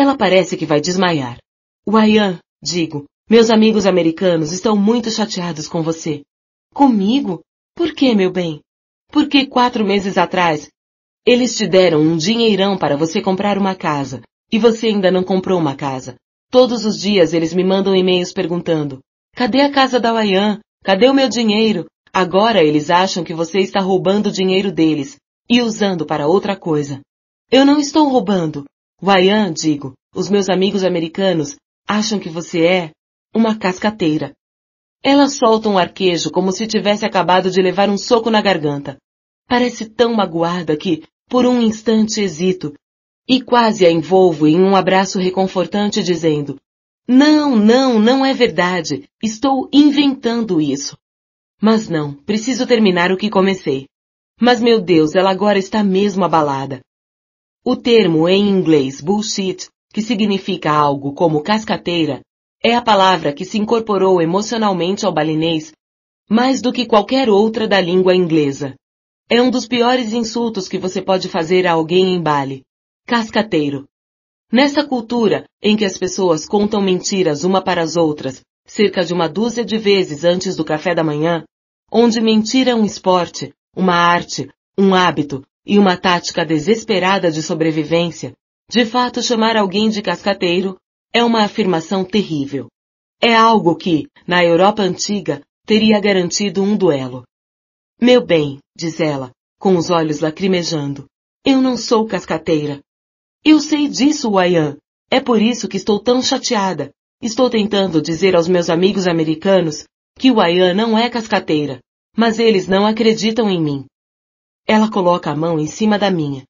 Ela parece que vai desmaiar. Wayan, digo, meus amigos americanos estão muito chateados com você. Comigo? Por que, meu bem? Porque quatro meses atrás eles te deram um dinheirão para você comprar uma casa, e você ainda não comprou uma casa. Todos os dias eles me mandam e-mails perguntando: Cadê a casa da Wayan? Cadê o meu dinheiro? Agora eles acham que você está roubando o dinheiro deles e usando para outra coisa. Eu não estou roubando, Guaian, digo, os meus amigos americanos acham que você é uma cascateira. Ela solta um arquejo como se tivesse acabado de levar um soco na garganta. Parece tão magoada que, por um instante, hesito e quase a envolvo em um abraço reconfortante, dizendo: Não, não, não é verdade. Estou inventando isso. Mas não, preciso terminar o que comecei. Mas meu Deus, ela agora está mesmo abalada. O termo em inglês bullshit, que significa algo como cascateira, é a palavra que se incorporou emocionalmente ao balinês mais do que qualquer outra da língua inglesa. É um dos piores insultos que você pode fazer a alguém em Bali. Cascateiro. Nessa cultura, em que as pessoas contam mentiras uma para as outras, cerca de uma dúzia de vezes antes do café da manhã, onde mentir é um esporte, uma arte, um hábito, e uma tática desesperada de sobrevivência, de fato chamar alguém de cascateiro é uma afirmação terrível. É algo que, na Europa antiga, teria garantido um duelo. Meu bem, diz ela, com os olhos lacrimejando, eu não sou cascateira. Eu sei disso, Wayan. É por isso que estou tão chateada. Estou tentando dizer aos meus amigos americanos que o Wayan não é cascateira, mas eles não acreditam em mim. Ela coloca a mão em cima da minha.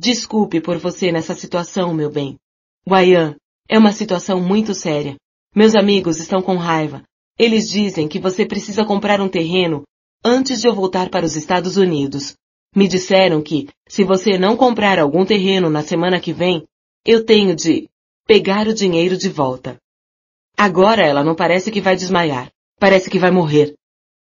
Desculpe por você nessa situação, meu bem. Guayan, é uma situação muito séria. Meus amigos estão com raiva. Eles dizem que você precisa comprar um terreno antes de eu voltar para os Estados Unidos. Me disseram que, se você não comprar algum terreno na semana que vem, eu tenho de pegar o dinheiro de volta. Agora ela não parece que vai desmaiar. Parece que vai morrer.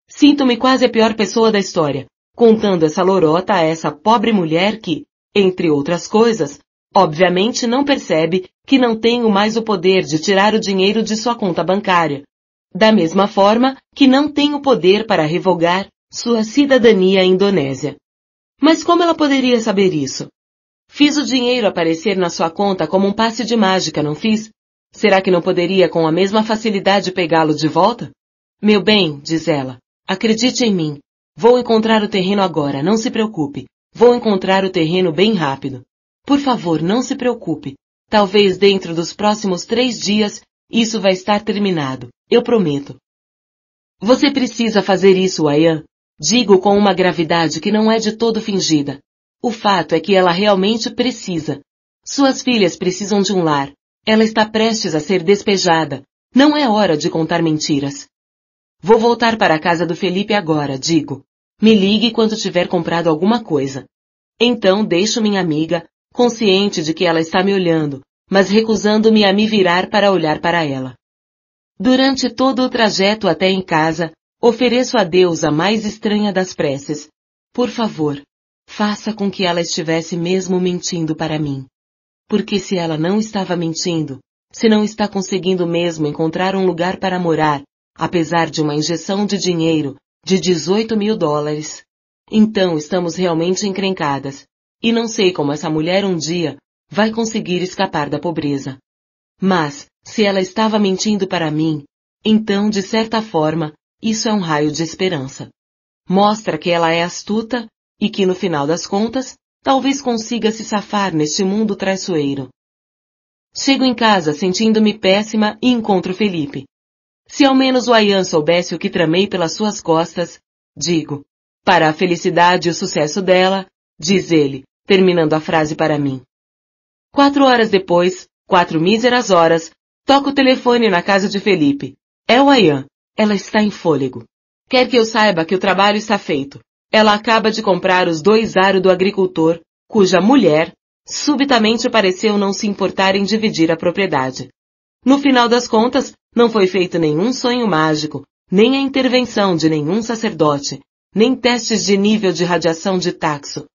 Sinto-me quase a pior pessoa da história contando essa lorota a essa pobre mulher que, entre outras coisas, obviamente não percebe que não tenho mais o poder de tirar o dinheiro de sua conta bancária, da mesma forma que não tenho poder para revogar sua cidadania à Indonésia. Mas como ela poderia saber isso? Fiz o dinheiro aparecer na sua conta como um passe de mágica, não fiz? Será que não poderia com a mesma facilidade pegá-lo de volta? Meu bem, diz ela, acredite em mim, Vou encontrar o terreno agora, não se preocupe. Vou encontrar o terreno bem rápido. Por favor, não se preocupe. Talvez dentro dos próximos três dias isso vai estar terminado. Eu prometo. Você precisa fazer isso, Ayan. Digo com uma gravidade que não é de todo fingida. O fato é que ela realmente precisa. Suas filhas precisam de um lar. Ela está prestes a ser despejada. Não é hora de contar mentiras. Vou voltar para a casa do Felipe agora, digo. Me ligue quando tiver comprado alguma coisa. Então deixo minha amiga, consciente de que ela está me olhando, mas recusando-me a me virar para olhar para ela. Durante todo o trajeto até em casa, ofereço a Deus a mais estranha das preces. Por favor, faça com que ela estivesse mesmo mentindo para mim. Porque se ela não estava mentindo, se não está conseguindo mesmo encontrar um lugar para morar, apesar de uma injeção de dinheiro, de 18 mil dólares. Então estamos realmente encrencadas. E não sei como essa mulher um dia vai conseguir escapar da pobreza. Mas, se ela estava mentindo para mim, então de certa forma, isso é um raio de esperança. Mostra que ela é astuta e que no final das contas, talvez consiga se safar neste mundo traiçoeiro. Chego em casa sentindo-me péssima e encontro Felipe. Se ao menos o Ayan soubesse o que tramei pelas suas costas, digo. Para a felicidade e o sucesso dela, diz ele, terminando a frase para mim. Quatro horas depois, quatro míseras horas, toco o telefone na casa de Felipe. É o Ayan. Ela está em fôlego. Quer que eu saiba que o trabalho está feito. Ela acaba de comprar os dois aros do agricultor, cuja mulher subitamente pareceu não se importar em dividir a propriedade. No final das contas, não foi feito nenhum sonho mágico, nem a intervenção de nenhum sacerdote, nem testes de nível de radiação de taxo.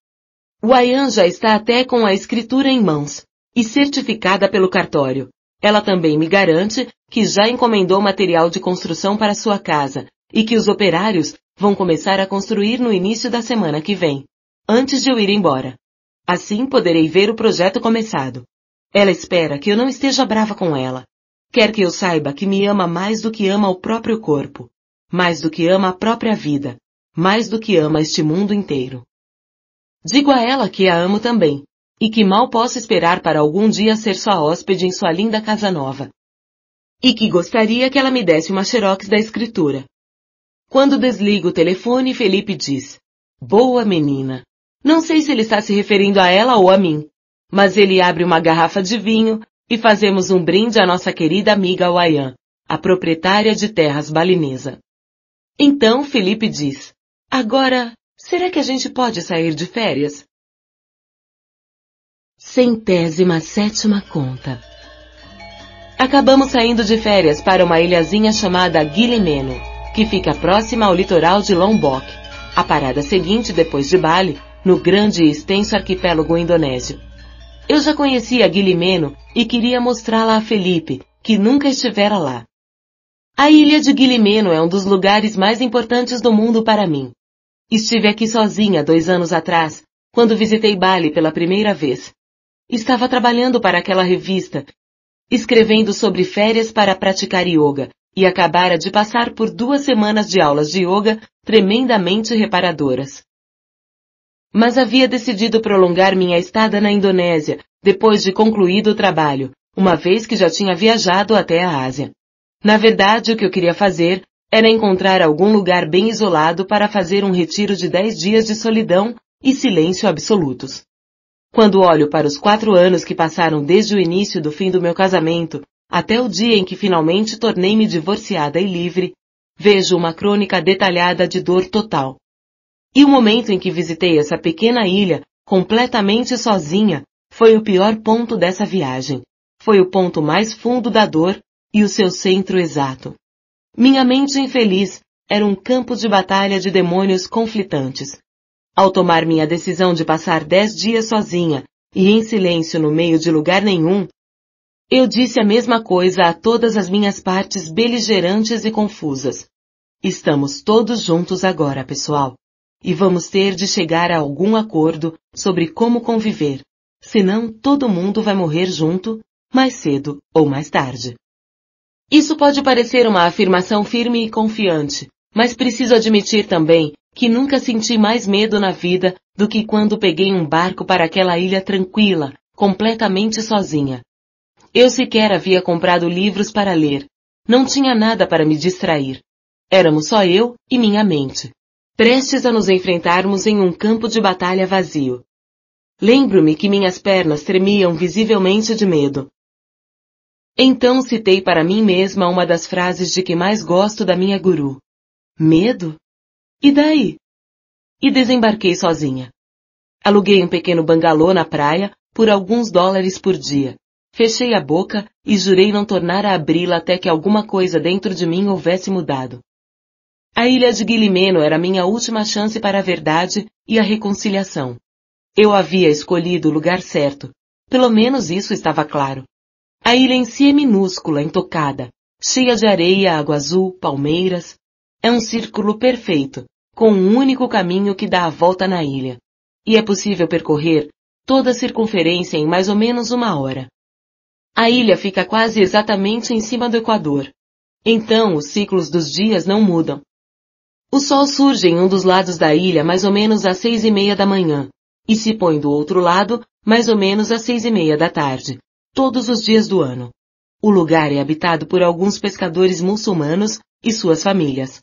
O Ayan já está até com a escritura em mãos e certificada pelo cartório. Ela também me garante que já encomendou material de construção para sua casa e que os operários vão começar a construir no início da semana que vem, antes de eu ir embora. Assim poderei ver o projeto começado. Ela espera que eu não esteja brava com ela, Quer que eu saiba que me ama mais do que ama o próprio corpo, mais do que ama a própria vida, mais do que ama este mundo inteiro. Digo a ela que a amo também, e que mal posso esperar para algum dia ser sua hóspede em sua linda casa nova. E que gostaria que ela me desse uma xerox da escritura. Quando desligo o telefone, Felipe diz: Boa menina. Não sei se ele está se referindo a ela ou a mim, mas ele abre uma garrafa de vinho, e fazemos um brinde à nossa querida amiga Wayan, a proprietária de terras balinesa. Então Felipe diz, agora, será que a gente pode sair de férias? Centésima sétima conta. Acabamos saindo de férias para uma ilhazinha chamada Guilimeno, que fica próxima ao litoral de Lombok. A parada seguinte, depois de Bali, no grande e extenso arquipélago indonésio. Eu já conhecia Guilimeno e queria mostrá-la a Felipe, que nunca estivera lá. A ilha de Guilimeno é um dos lugares mais importantes do mundo para mim. Estive aqui sozinha dois anos atrás, quando visitei Bali pela primeira vez. Estava trabalhando para aquela revista, escrevendo sobre férias para praticar yoga, e acabara de passar por duas semanas de aulas de yoga tremendamente reparadoras. Mas havia decidido prolongar minha estada na Indonésia depois de concluído o trabalho, uma vez que já tinha viajado até a Ásia. Na verdade, o que eu queria fazer era encontrar algum lugar bem isolado para fazer um retiro de dez dias de solidão e silêncio absolutos. Quando olho para os quatro anos que passaram desde o início do fim do meu casamento até o dia em que finalmente tornei-me divorciada e livre, vejo uma crônica detalhada de dor total. E o momento em que visitei essa pequena ilha, completamente sozinha, foi o pior ponto dessa viagem. Foi o ponto mais fundo da dor e o seu centro exato. Minha mente infeliz era um campo de batalha de demônios conflitantes. Ao tomar minha decisão de passar dez dias sozinha e em silêncio no meio de lugar nenhum, eu disse a mesma coisa a todas as minhas partes beligerantes e confusas. Estamos todos juntos agora, pessoal, e vamos ter de chegar a algum acordo sobre como conviver, senão todo mundo vai morrer junto, mais cedo ou mais tarde. Isso pode parecer uma afirmação firme e confiante, mas preciso admitir também que nunca senti mais medo na vida do que quando peguei um barco para aquela ilha tranquila, completamente sozinha. Eu sequer havia comprado livros para ler. Não tinha nada para me distrair. Éramos só eu e minha mente, prestes a nos enfrentarmos em um campo de batalha vazio. Lembro-me que minhas pernas tremiam visivelmente de medo. Então citei para mim mesma uma das frases de que mais gosto da minha guru. Medo? E daí? E desembarquei sozinha. Aluguei um pequeno bangalô na praia por alguns dólares por dia. Fechei a boca e jurei não tornar a abri-la até que alguma coisa dentro de mim houvesse mudado. A ilha de Guilimeno era minha última chance para a verdade e a reconciliação. Eu havia escolhido o lugar certo. Pelo menos isso estava claro. A ilha em si é minúscula, intocada, cheia de areia, água azul, palmeiras. É um círculo perfeito, com um único caminho que dá a volta na ilha. E é possível percorrer toda a circunferência em mais ou menos uma hora. A ilha fica quase exatamente em cima do Equador. Então, os ciclos dos dias não mudam. O sol surge em um dos lados da ilha mais ou menos às seis e meia da manhã, e se põe do outro lado, mais ou menos às seis e meia da tarde, todos os dias do ano. O lugar é habitado por alguns pescadores muçulmanos e suas famílias.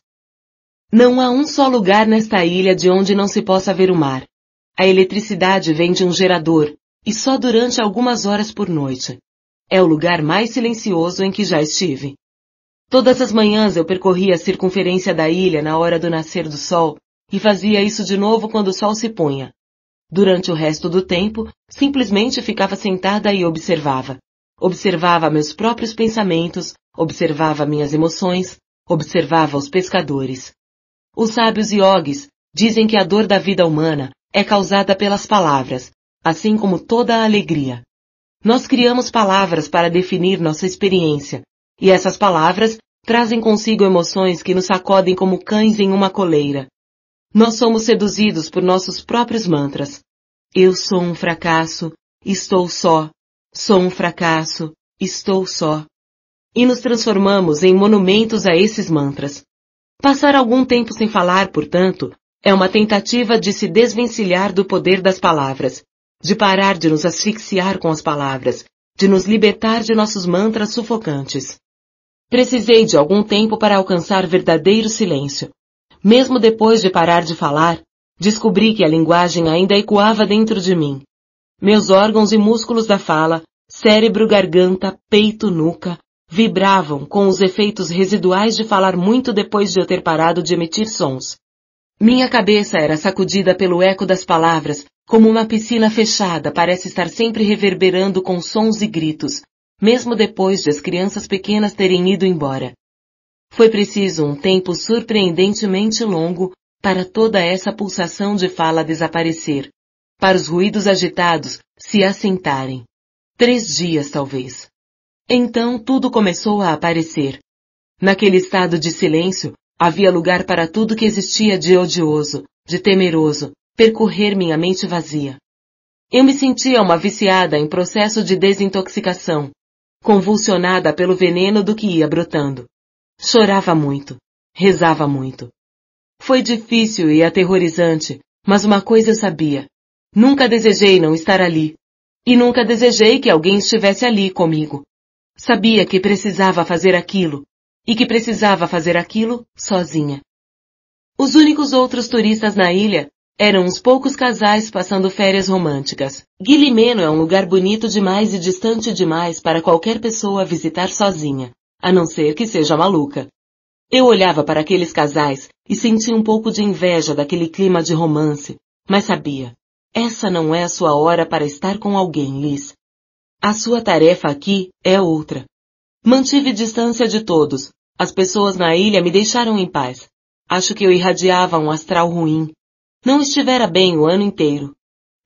Não há um só lugar nesta ilha de onde não se possa ver o mar. A eletricidade vem de um gerador, e só durante algumas horas por noite. É o lugar mais silencioso em que já estive. Todas as manhãs eu percorria a circunferência da ilha na hora do nascer do sol, e fazia isso de novo quando o sol se punha, Durante o resto do tempo, simplesmente ficava sentada e observava. Observava meus próprios pensamentos, observava minhas emoções, observava os pescadores. Os sábios iogues dizem que a dor da vida humana é causada pelas palavras, assim como toda a alegria. Nós criamos palavras para definir nossa experiência, e essas palavras trazem consigo emoções que nos sacodem como cães em uma coleira. Nós somos seduzidos por nossos próprios mantras. Eu sou um fracasso, estou só. Sou um fracasso, estou só. E nos transformamos em monumentos a esses mantras. Passar algum tempo sem falar, portanto, é uma tentativa de se desvencilhar do poder das palavras, de parar de nos asfixiar com as palavras, de nos libertar de nossos mantras sufocantes. Precisei de algum tempo para alcançar verdadeiro silêncio, mesmo depois de parar de falar, descobri que a linguagem ainda ecoava dentro de mim. Meus órgãos e músculos da fala, cérebro, garganta, peito, nuca, vibravam com os efeitos residuais de falar muito depois de eu ter parado de emitir sons. Minha cabeça era sacudida pelo eco das palavras, como uma piscina fechada parece estar sempre reverberando com sons e gritos, mesmo depois de as crianças pequenas terem ido embora. Foi preciso um tempo surpreendentemente longo para toda essa pulsação de fala desaparecer, para os ruídos agitados se assentarem. Três dias, talvez. Então tudo começou a aparecer. Naquele estado de silêncio, havia lugar para tudo que existia de odioso, de temeroso, percorrer minha mente vazia. Eu me sentia uma viciada em processo de desintoxicação, convulsionada pelo veneno do que ia brotando. Chorava muito. Rezava muito. Foi difícil e aterrorizante, mas uma coisa eu sabia. Nunca desejei não estar ali. E nunca desejei que alguém estivesse ali comigo. Sabia que precisava fazer aquilo. E que precisava fazer aquilo sozinha. Os únicos outros turistas na ilha eram uns poucos casais passando férias românticas. Guilimeno é um lugar bonito demais e distante demais para qualquer pessoa visitar sozinha a não ser que seja maluca. Eu olhava para aqueles casais e sentia um pouco de inveja daquele clima de romance, mas sabia, essa não é a sua hora para estar com alguém, Liz. A sua tarefa aqui é outra. Mantive distância de todos. As pessoas na ilha me deixaram em paz. Acho que eu irradiava um astral ruim. Não estivera bem o ano inteiro.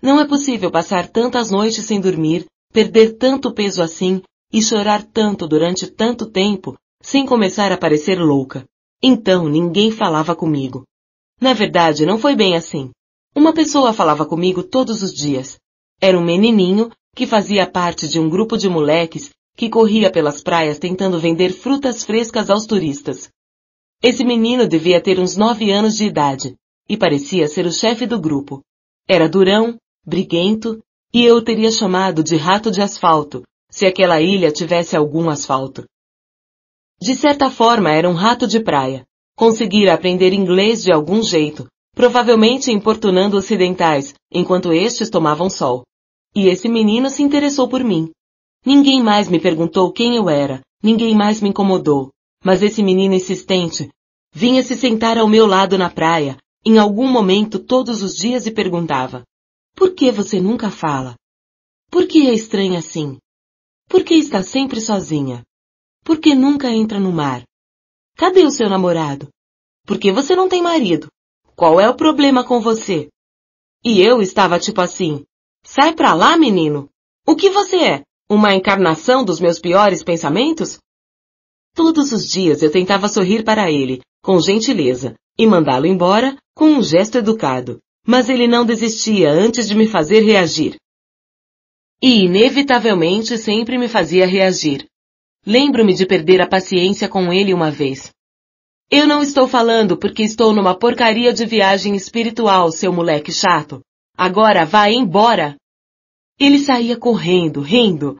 Não é possível passar tantas noites sem dormir, perder tanto peso assim e chorar tanto durante tanto tempo sem começar a parecer louca. Então ninguém falava comigo. Na verdade, não foi bem assim. Uma pessoa falava comigo todos os dias. Era um menininho que fazia parte de um grupo de moleques que corria pelas praias tentando vender frutas frescas aos turistas. Esse menino devia ter uns nove anos de idade e parecia ser o chefe do grupo. Era durão, briguento e eu o teria chamado de rato de asfalto se aquela ilha tivesse algum asfalto. De certa forma era um rato de praia. Conseguira aprender inglês de algum jeito, provavelmente importunando ocidentais, enquanto estes tomavam sol. E esse menino se interessou por mim. Ninguém mais me perguntou quem eu era, ninguém mais me incomodou, mas esse menino insistente vinha se sentar ao meu lado na praia, em algum momento todos os dias e perguntava: Por que você nunca fala? Por que é estranha assim? Por que está sempre sozinha? Por que nunca entra no mar? Cadê o seu namorado? Por que você não tem marido? Qual é o problema com você? E eu estava tipo assim: Sai pra lá, menino! O que você é? Uma encarnação dos meus piores pensamentos? Todos os dias eu tentava sorrir para ele, com gentileza, e mandá-lo embora com um gesto educado. Mas ele não desistia antes de me fazer reagir e inevitavelmente sempre me fazia reagir. Lembro-me de perder a paciência com ele uma vez. Eu não estou falando porque estou numa porcaria de viagem espiritual, seu moleque chato. Agora vá embora! Ele saía correndo, rindo.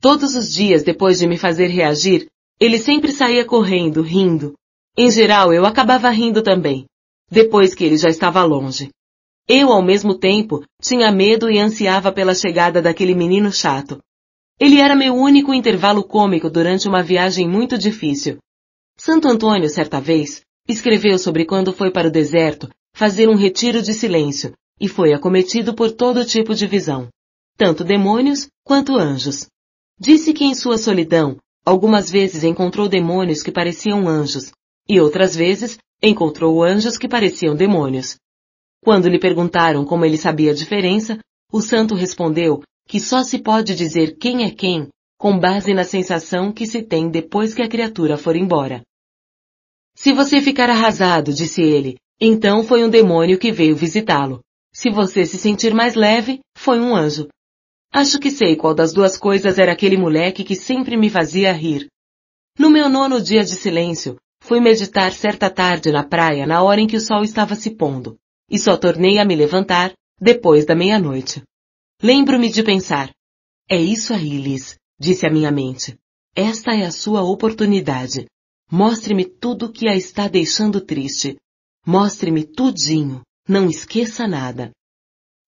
Todos os dias depois de me fazer reagir, ele sempre saía correndo, rindo. Em geral, eu acabava rindo também, depois que ele já estava longe. Eu, ao mesmo tempo, tinha medo e ansiava pela chegada daquele menino chato. Ele era meu único intervalo cômico durante uma viagem muito difícil. Santo Antônio, certa vez, escreveu sobre quando foi para o deserto fazer um retiro de silêncio e foi acometido por todo tipo de visão, tanto demônios quanto anjos. Disse que em sua solidão, algumas vezes encontrou demônios que pareciam anjos e outras vezes encontrou anjos que pareciam demônios. Quando lhe perguntaram como ele sabia a diferença, o santo respondeu que só se pode dizer quem é quem com base na sensação que se tem depois que a criatura for embora. Se você ficar arrasado, disse ele, então foi um demônio que veio visitá-lo. Se você se sentir mais leve, foi um anjo. Acho que sei qual das duas coisas era aquele moleque que sempre me fazia rir. No meu nono dia de silêncio, fui meditar certa tarde na praia na hora em que o sol estava se pondo e só tornei a me levantar depois da meia-noite. Lembro-me de pensar. É isso aí, Liz, disse a minha mente. Esta é a sua oportunidade. Mostre-me tudo o que a está deixando triste. Mostre-me tudinho. Não esqueça nada.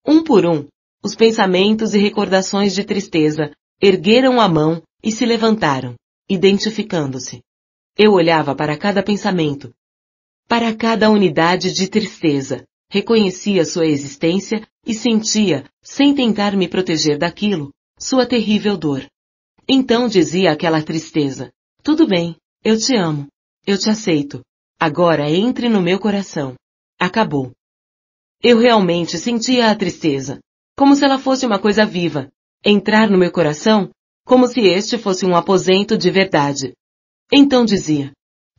Um por um, os pensamentos e recordações de tristeza ergueram a mão e se levantaram, identificando-se. Eu olhava para cada pensamento, para cada unidade de tristeza, Reconhecia sua existência e sentia, sem tentar me proteger daquilo, sua terrível dor. Então dizia aquela tristeza: Tudo bem, eu te amo. Eu te aceito. Agora entre no meu coração. Acabou. Eu realmente sentia a tristeza, como se ela fosse uma coisa viva, entrar no meu coração, como se este fosse um aposento de verdade. Então dizia: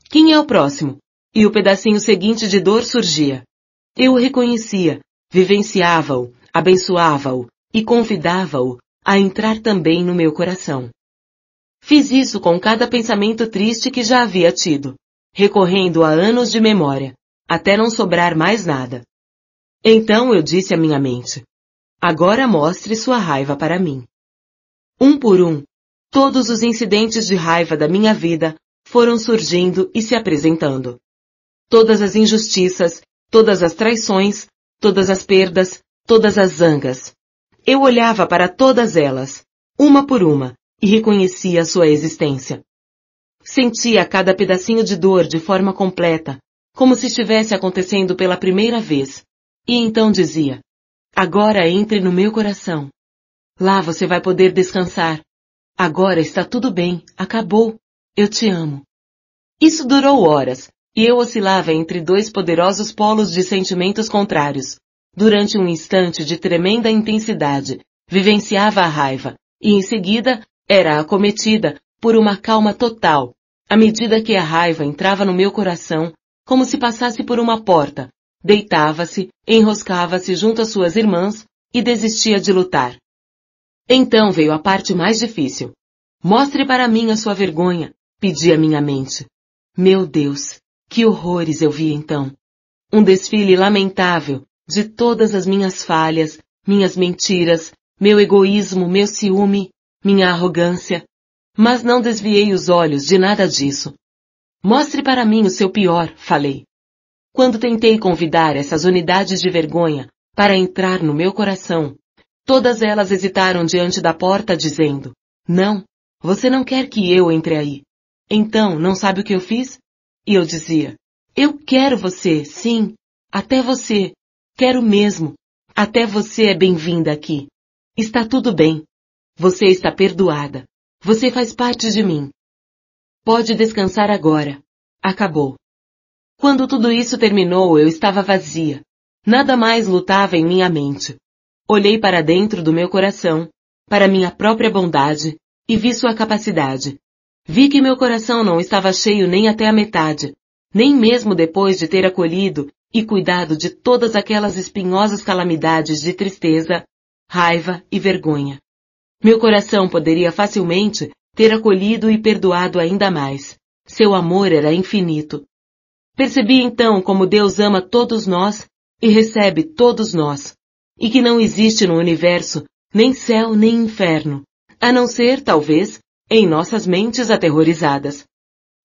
Quem é o próximo? E o pedacinho seguinte de dor surgia. Eu o reconhecia, vivenciava-o, abençoava-o e convidava-o a entrar também no meu coração. Fiz isso com cada pensamento triste que já havia tido, recorrendo a anos de memória, até não sobrar mais nada. Então eu disse à minha mente, agora mostre sua raiva para mim. Um por um, todos os incidentes de raiva da minha vida foram surgindo e se apresentando. Todas as injustiças todas as traições, todas as perdas, todas as zangas. Eu olhava para todas elas, uma por uma, e reconhecia a sua existência. Sentia cada pedacinho de dor de forma completa, como se estivesse acontecendo pela primeira vez. E então dizia, agora entre no meu coração. Lá você vai poder descansar. Agora está tudo bem, acabou. Eu te amo. Isso durou horas, e eu oscilava entre dois poderosos polos de sentimentos contrários. Durante um instante de tremenda intensidade, vivenciava a raiva, e em seguida, era acometida por uma calma total, à medida que a raiva entrava no meu coração, como se passasse por uma porta, deitava-se, enroscava-se junto às suas irmãs e desistia de lutar. Então veio a parte mais difícil. Mostre para mim a sua vergonha, pedia a minha mente. Meu Deus, que horrores eu vi então! Um desfile lamentável de todas as minhas falhas, minhas mentiras, meu egoísmo, meu ciúme, minha arrogância. Mas não desviei os olhos de nada disso. Mostre para mim o seu pior, falei. Quando tentei convidar essas unidades de vergonha para entrar no meu coração, todas elas hesitaram diante da porta dizendo, não, você não quer que eu entre aí. Então, não sabe o que eu fiz? E eu dizia: Eu quero você, sim, até você. Quero mesmo. Até você é bem-vinda aqui. Está tudo bem. Você está perdoada. Você faz parte de mim. Pode descansar agora. Acabou. Quando tudo isso terminou, eu estava vazia. Nada mais lutava em minha mente. Olhei para dentro do meu coração, para minha própria bondade, e vi sua capacidade, Vi que meu coração não estava cheio nem até a metade, nem mesmo depois de ter acolhido e cuidado de todas aquelas espinhosas calamidades de tristeza, raiva e vergonha. Meu coração poderia facilmente ter acolhido e perdoado ainda mais. Seu amor era infinito. Percebi então como Deus ama todos nós e recebe todos nós, e que não existe no universo nem céu nem inferno, a não ser, talvez, em nossas mentes aterrorizadas.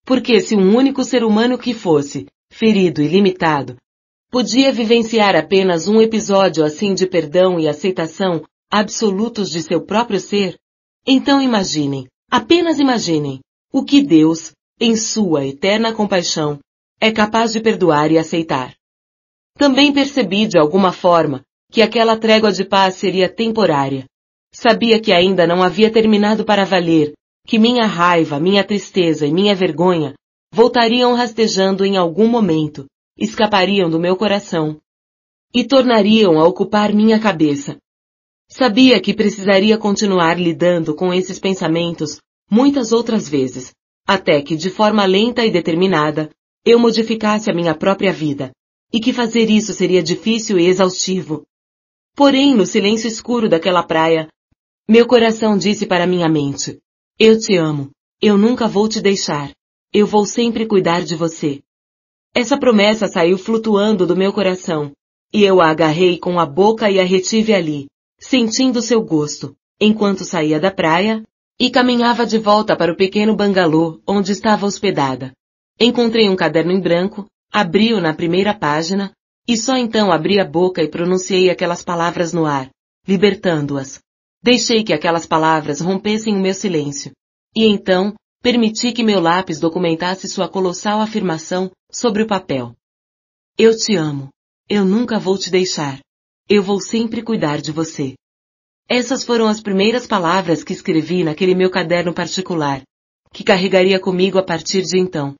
Porque se um único ser humano que fosse, ferido e limitado, podia vivenciar apenas um episódio assim de perdão e aceitação absolutos de seu próprio ser, então imaginem, apenas imaginem, o que Deus, em sua eterna compaixão, é capaz de perdoar e aceitar. Também percebi de alguma forma que aquela trégua de paz seria temporária. Sabia que ainda não havia terminado para valer, que minha raiva, minha tristeza e minha vergonha voltariam rastejando em algum momento, escapariam do meu coração e tornariam a ocupar minha cabeça. Sabia que precisaria continuar lidando com esses pensamentos muitas outras vezes, até que, de forma lenta e determinada, eu modificasse a minha própria vida, e que fazer isso seria difícil e exaustivo. Porém, no silêncio escuro daquela praia, meu coração disse para minha mente, eu te amo. Eu nunca vou te deixar. Eu vou sempre cuidar de você. Essa promessa saiu flutuando do meu coração. E eu a agarrei com a boca e a retive ali, sentindo seu gosto, enquanto saía da praia e caminhava de volta para o pequeno bangalô onde estava hospedada. Encontrei um caderno em branco, abri-o na primeira página, e só então abri a boca e pronunciei aquelas palavras no ar, libertando-as. Deixei que aquelas palavras rompessem o meu silêncio. E então, permiti que meu lápis documentasse sua colossal afirmação sobre o papel. Eu te amo. Eu nunca vou te deixar. Eu vou sempre cuidar de você. Essas foram as primeiras palavras que escrevi naquele meu caderno particular, que carregaria comigo a partir de então.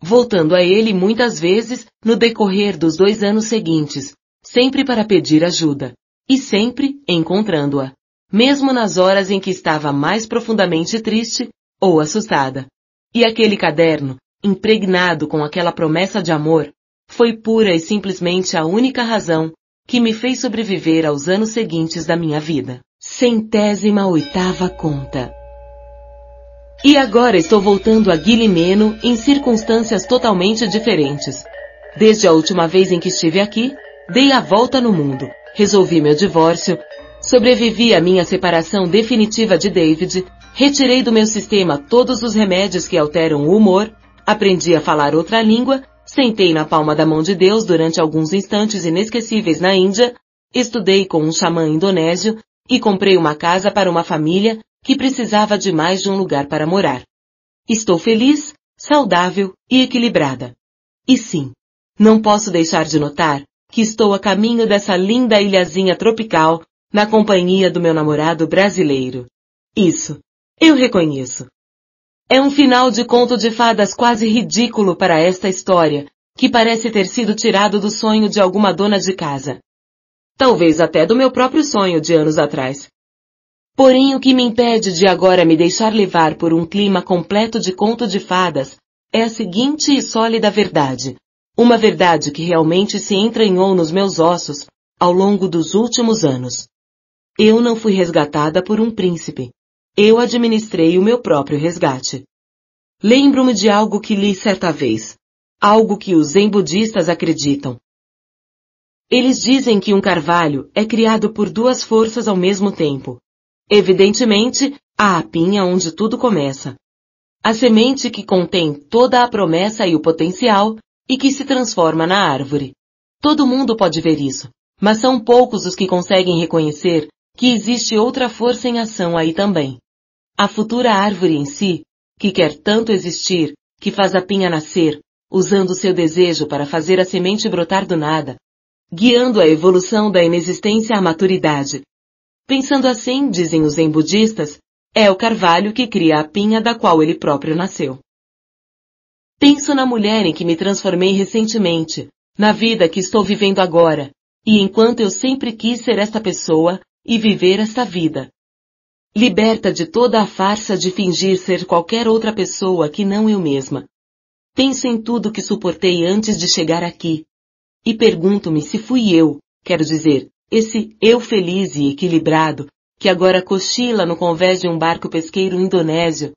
Voltando a ele muitas vezes no decorrer dos dois anos seguintes, sempre para pedir ajuda e sempre encontrando-a, mesmo nas horas em que estava mais profundamente triste ou assustada. E aquele caderno, impregnado com aquela promessa de amor, foi pura e simplesmente a única razão que me fez sobreviver aos anos seguintes da minha vida. Centésima oitava conta. E agora estou voltando a Guilhemeno em circunstâncias totalmente diferentes. Desde a última vez em que estive aqui, dei a volta no mundo resolvi meu divórcio, sobrevivi à minha separação definitiva de David, retirei do meu sistema todos os remédios que alteram o humor, aprendi a falar outra língua, sentei na palma da mão de Deus durante alguns instantes inesquecíveis na Índia, estudei com um xamã indonésio e comprei uma casa para uma família que precisava de mais de um lugar para morar. Estou feliz, saudável e equilibrada. E sim, não posso deixar de notar que estou a caminho dessa linda ilhazinha tropical na companhia do meu namorado brasileiro. Isso, eu reconheço. É um final de conto de fadas quase ridículo para esta história, que parece ter sido tirado do sonho de alguma dona de casa. Talvez até do meu próprio sonho de anos atrás. Porém, o que me impede de agora me deixar levar por um clima completo de conto de fadas é a seguinte e sólida verdade. Uma verdade que realmente se entranhou nos meus ossos ao longo dos últimos anos. Eu não fui resgatada por um príncipe. Eu administrei o meu próprio resgate. Lembro-me de algo que li certa vez. Algo que os zen budistas acreditam. Eles dizem que um carvalho é criado por duas forças ao mesmo tempo. Evidentemente, há a pinha onde tudo começa. A semente que contém toda a promessa e o potencial e que se transforma na árvore. Todo mundo pode ver isso, mas são poucos os que conseguem reconhecer que existe outra força em ação aí também. A futura árvore em si, que quer tanto existir, que faz a pinha nascer, usando seu desejo para fazer a semente brotar do nada, guiando a evolução da inexistência à maturidade. Pensando assim, dizem os zen budistas, é o carvalho que cria a pinha da qual ele próprio nasceu. Penso na mulher em que me transformei recentemente, na vida que estou vivendo agora, e enquanto eu sempre quis ser esta pessoa e viver esta vida. Liberta de toda a farsa de fingir ser qualquer outra pessoa que não eu mesma. Penso em tudo que suportei antes de chegar aqui. E pergunto-me se fui eu, quero dizer, esse eu feliz e equilibrado, que agora cochila no convés de um barco pesqueiro indonésio,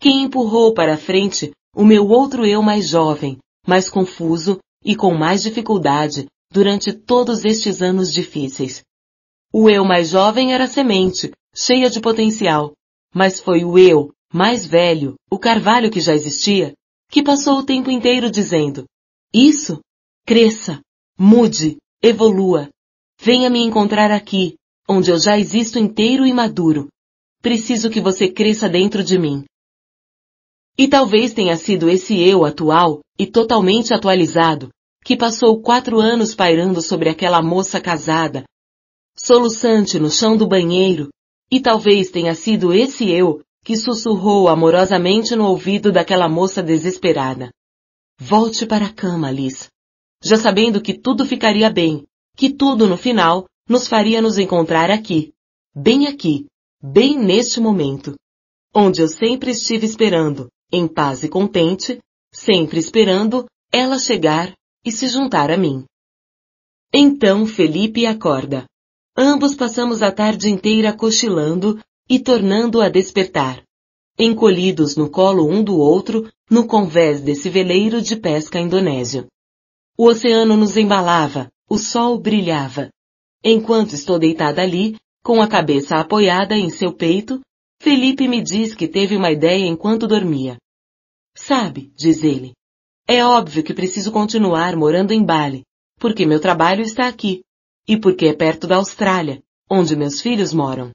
quem empurrou para a frente o meu outro eu mais jovem, mais confuso e com mais dificuldade durante todos estes anos difíceis. O eu mais jovem era semente, cheia de potencial, mas foi o eu mais velho, o carvalho que já existia, que passou o tempo inteiro dizendo: Isso? Cresça, mude, evolua. Venha me encontrar aqui, onde eu já existo inteiro e maduro. Preciso que você cresça dentro de mim, e talvez tenha sido esse eu atual, e totalmente atualizado, que passou quatro anos pairando sobre aquela moça casada, soluçante no chão do banheiro, e talvez tenha sido esse eu que sussurrou amorosamente no ouvido daquela moça desesperada. Volte para a cama, Liz. Já sabendo que tudo ficaria bem, que tudo no final nos faria nos encontrar aqui, bem aqui, bem neste momento, onde eu sempre estive esperando, em paz e contente, sempre esperando ela chegar e se juntar a mim. Então Felipe acorda. Ambos passamos a tarde inteira cochilando e tornando a despertar, encolhidos no colo um do outro no convés desse veleiro de pesca indonésio. O oceano nos embalava, o sol brilhava. Enquanto estou deitada ali, com a cabeça apoiada em seu peito, Felipe me diz que teve uma ideia enquanto dormia. Sabe, diz ele, é óbvio que preciso continuar morando em Bali, porque meu trabalho está aqui, e porque é perto da Austrália, onde meus filhos moram.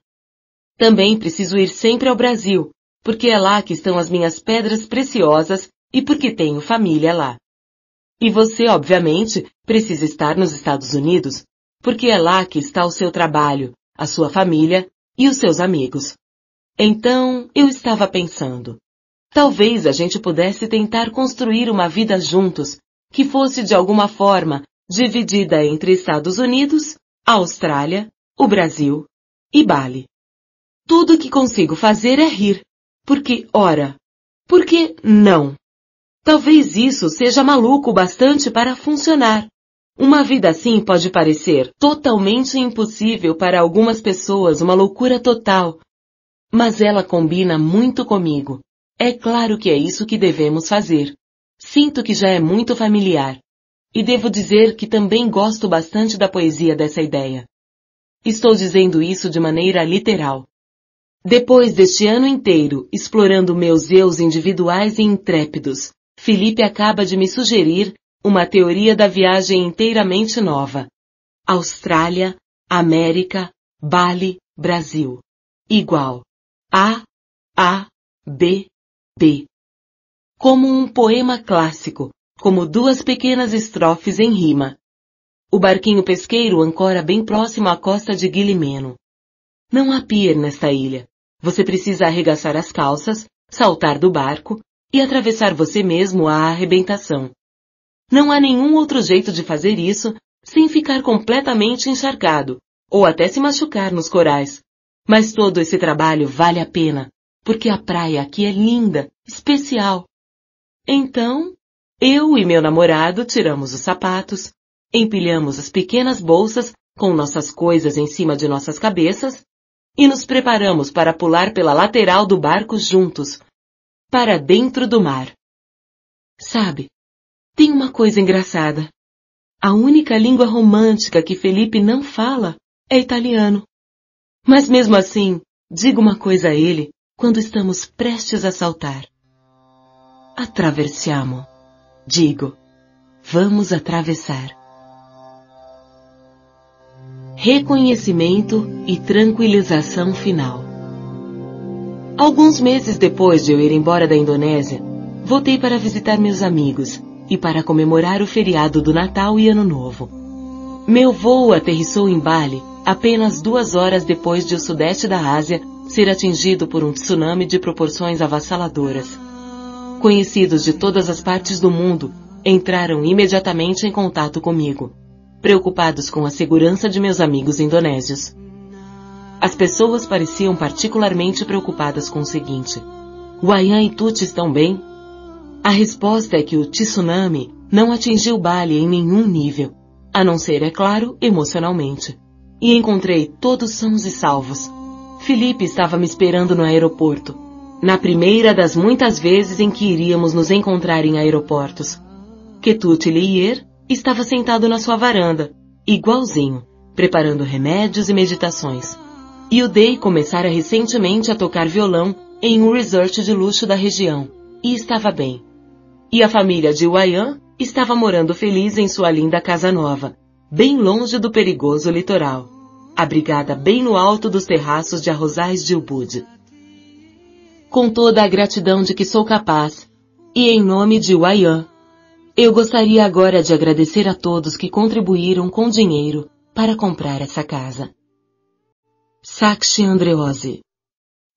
Também preciso ir sempre ao Brasil, porque é lá que estão as minhas pedras preciosas e porque tenho família lá. E você, obviamente, precisa estar nos Estados Unidos, porque é lá que está o seu trabalho, a sua família e os seus amigos. Então, eu estava pensando. Talvez a gente pudesse tentar construir uma vida juntos, que fosse de alguma forma dividida entre Estados Unidos, Austrália, o Brasil e Bali. Tudo que consigo fazer é rir, porque, ora, por que não? Talvez isso seja maluco bastante para funcionar. Uma vida assim pode parecer totalmente impossível para algumas pessoas, uma loucura total, mas ela combina muito comigo. É claro que é isso que devemos fazer. Sinto que já é muito familiar. E devo dizer que também gosto bastante da poesia dessa ideia. Estou dizendo isso de maneira literal. Depois deste ano inteiro, explorando meus eus individuais e intrépidos, Felipe acaba de me sugerir uma teoria da viagem inteiramente nova. Austrália, América, Bali, Brasil. Igual. A, A, B, B. Como um poema clássico, como duas pequenas estrofes em rima. O barquinho pesqueiro ancora bem próximo à costa de Guilimeno. Não há pier nesta ilha. Você precisa arregaçar as calças, saltar do barco e atravessar você mesmo à arrebentação. Não há nenhum outro jeito de fazer isso sem ficar completamente encharcado, ou até se machucar nos corais, mas todo esse trabalho vale a pena, porque a praia aqui é linda, especial. Então, eu e meu namorado tiramos os sapatos, empilhamos as pequenas bolsas com nossas coisas em cima de nossas cabeças e nos preparamos para pular pela lateral do barco juntos, para dentro do mar. Sabe, tem uma coisa engraçada. A única língua romântica que Felipe não fala é italiano. Mas mesmo assim, digo uma coisa a ele quando estamos prestes a saltar. Atravessiamo. Digo, vamos atravessar. Reconhecimento e tranquilização final. Alguns meses depois de eu ir embora da Indonésia, voltei para visitar meus amigos e para comemorar o feriado do Natal e Ano Novo. Meu voo aterrissou em Bali apenas duas horas depois de o sudeste da Ásia ser atingido por um tsunami de proporções avassaladoras. Conhecidos de todas as partes do mundo entraram imediatamente em contato comigo, preocupados com a segurança de meus amigos indonésios. As pessoas pareciam particularmente preocupadas com o seguinte: Wayan e Tut estão bem? A resposta é que o tsunami não atingiu Bali em nenhum nível, a não ser, é claro, emocionalmente e encontrei todos sãos e salvos. Felipe estava me esperando no aeroporto, na primeira das muitas vezes em que iríamos nos encontrar em aeroportos. Ketut Leier estava sentado na sua varanda, igualzinho, preparando remédios e meditações. E o Day começara recentemente a tocar violão em um resort de luxo da região, e estava bem. E a família de Wayan estava morando feliz em sua linda casa nova, bem longe do perigoso litoral, abrigada bem no alto dos terraços de arrozais de Ubud. Com toda a gratidão de que sou capaz, e em nome de Wayan, eu gostaria agora de agradecer a todos que contribuíram com dinheiro para comprar essa casa. Sakshi Andreozzi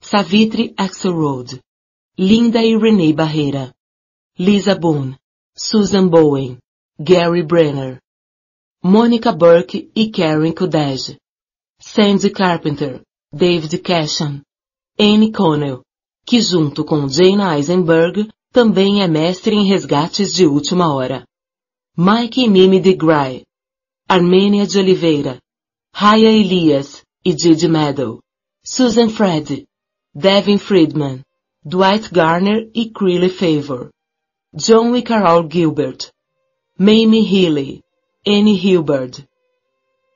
Savitri Axelrod Linda e Renee Barreira Lisa Boone Susan Bowen Gary Brenner Monica Burke e Karen Kudaj. Sandy Carpenter, David Cashan, Anne Connell, que junto com Jane Eisenberg também é mestre em resgates de última hora. Mike e Mimi de Gray, Armênia de Oliveira, Raya Elias e Didi Meadow, Susan Fred, Devin Friedman, Dwight Garner e Creeley Favor, John e Carol Gilbert, Mamie Healy, Annie Hilbert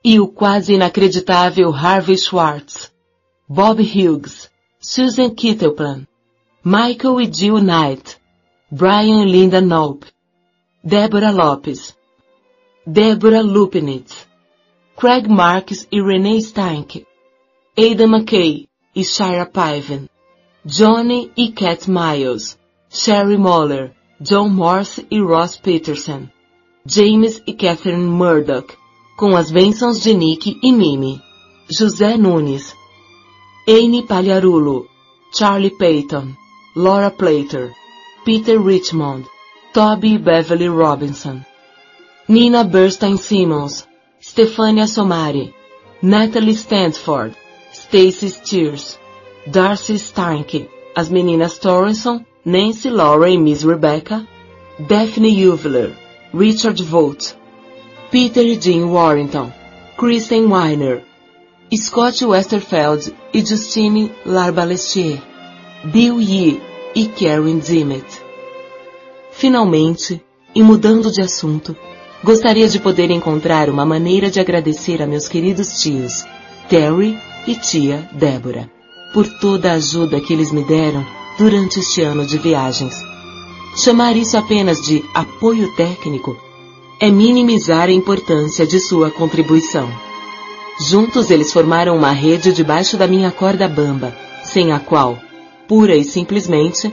e o quase inacreditável Harvey Schwartz, Bob Hughes, Susan Kittelplan, Michael e Jill Knight, Brian e Linda Knope, Deborah Lopes, Deborah Lupinitz, Craig Marks e Renee Steinke, Ada McKay e Shira Piven, Johnny e Cat Miles, Sherry Moller, John Morse e Ross Peterson. James e Catherine Murdoch, com as bênçãos de Nick e Mimi, José Nunes, Amy Pagliarulo, Charlie Payton, Laura Plater, Peter Richmond, Toby Beverly Robinson, Nina Bernstein Simmons, Stefania Somari, Natalie Stanford, Stacy Steers, Darcy Steinke, as meninas Torrenson, Nancy Laura e Miss Rebecca, Daphne Uvler, Richard Volt, Peter Dean Warrington, Kristen Weiner, Scott Westerfeld e Justine Larbalestier, Bill Yee e Karen Dimmitt. Finalmente, e mudando de assunto, gostaria de poder encontrar uma maneira de agradecer a meus queridos tios, Terry e tia Débora, por toda a ajuda que eles me deram durante este ano de viagens Chamar isso apenas de apoio técnico é minimizar a importância de sua contribuição. Juntos eles formaram uma rede debaixo da minha corda bamba, sem a qual, pura e simplesmente,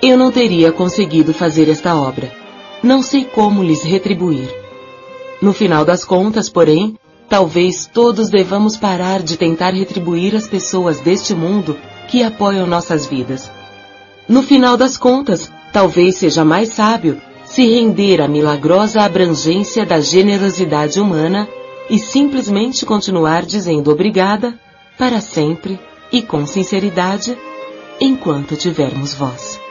eu não teria conseguido fazer esta obra. Não sei como lhes retribuir. No final das contas, porém, talvez todos devamos parar de tentar retribuir as pessoas deste mundo que apoiam nossas vidas. No final das contas, talvez seja mais sábio se render à milagrosa abrangência da generosidade humana e simplesmente continuar dizendo obrigada para sempre e com sinceridade enquanto tivermos voz.